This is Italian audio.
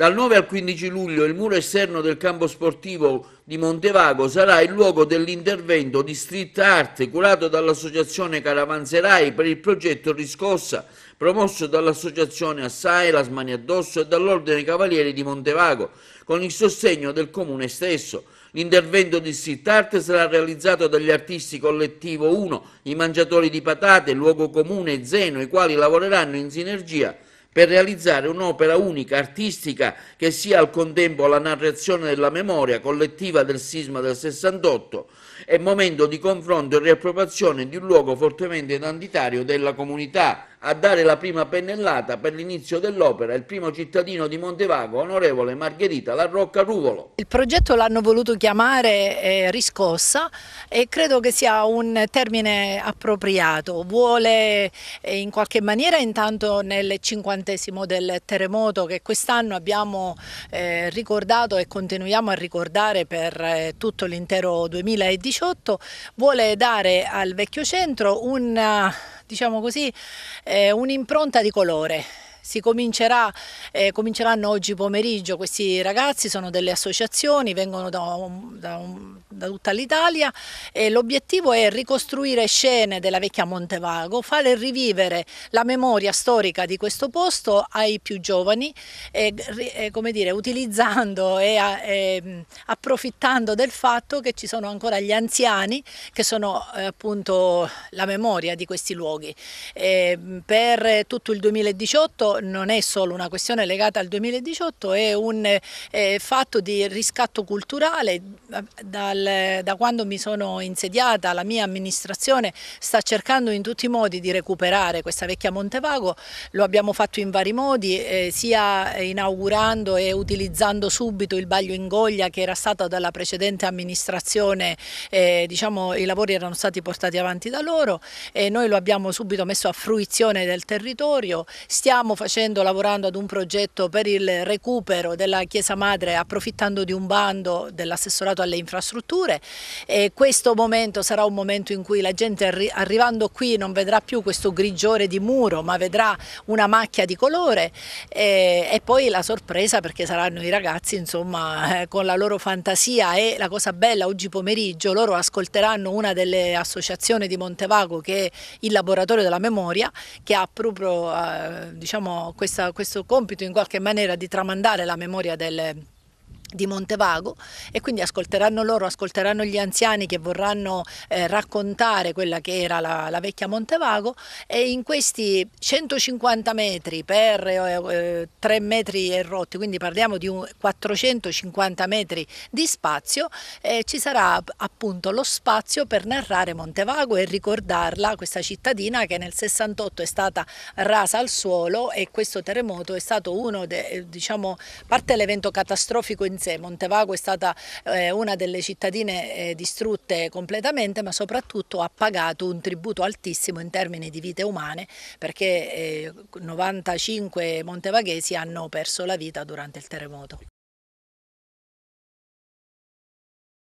Dal 9 al 15 luglio il muro esterno del campo sportivo di Montevago sarà il luogo dell'intervento di street art curato dall'associazione Caravanserai per il progetto Riscossa promosso dall'associazione Assai, la Smania Addosso e dall'Ordine Cavalieri di Montevago con il sostegno del comune stesso. L'intervento di street art sarà realizzato dagli artisti Collettivo 1, i Mangiatori di Patate, Luogo Comune e Zeno, i quali lavoreranno in sinergia per realizzare un'opera unica, artistica, che sia al contempo la narrazione della memoria collettiva del sisma del 68 e momento di confronto e riappropriazione di un luogo fortemente identitario della comunità a dare la prima pennellata per l'inizio dell'opera il primo cittadino di Montevago, onorevole Margherita La Rocca Ruvolo. Il progetto l'hanno voluto chiamare eh, riscossa e credo che sia un termine appropriato. Vuole eh, in qualche maniera intanto nel cinquantesimo del terremoto che quest'anno abbiamo eh, ricordato e continuiamo a ricordare per eh, tutto l'intero 2018, vuole dare al vecchio centro una diciamo così, eh, un'impronta di colore. Comincerà, eh, cominceranno oggi pomeriggio, questi ragazzi sono delle associazioni, vengono da, un, da un da tutta l'Italia e l'obiettivo è ricostruire scene della vecchia Montevago, fare rivivere la memoria storica di questo posto ai più giovani, e, e, come dire, utilizzando e, e, approfittando del fatto che ci sono ancora gli anziani che sono eh, appunto la memoria di questi luoghi. E, per tutto il 2018 non è solo una questione legata al 2018, è un eh, fatto di riscatto culturale dal da quando mi sono insediata la mia amministrazione sta cercando in tutti i modi di recuperare questa vecchia Montevago, lo abbiamo fatto in vari modi, eh, sia inaugurando e utilizzando subito il baglio ingoglia che era stato dalla precedente amministrazione, eh, diciamo i lavori erano stati portati avanti da loro e noi lo abbiamo subito messo a fruizione del territorio, stiamo facendo, lavorando ad un progetto per il recupero della Chiesa Madre approfittando di un bando dell'assessorato alle infrastrutture strutture e questo momento sarà un momento in cui la gente arri arrivando qui non vedrà più questo grigiore di muro ma vedrà una macchia di colore e, e poi la sorpresa perché saranno i ragazzi insomma eh, con la loro fantasia e la cosa bella oggi pomeriggio loro ascolteranno una delle associazioni di Montevago che è il laboratorio della memoria che ha proprio eh, diciamo, questa, questo compito in qualche maniera di tramandare la memoria del di Montevago e quindi ascolteranno loro, ascolteranno gli anziani che vorranno eh, raccontare quella che era la, la, vecchia Montevago e in questi 150 metri per eh, 3 eh, metri e rotti, quindi parliamo di un, 450 metri di spazio, eh, ci sarà appunto lo spazio per narrare Montevago e ricordarla, questa cittadina che nel 68 è stata rasa al suolo e questo terremoto è stato uno, de, diciamo, parte l'evento catastrofico in Firenze Montevago è stata eh, una delle cittadine eh, distrutte completamente ma soprattutto ha pagato un tributo altissimo in termini di vite umane perché eh, 95 montevaghesi hanno perso la vita durante il terremoto.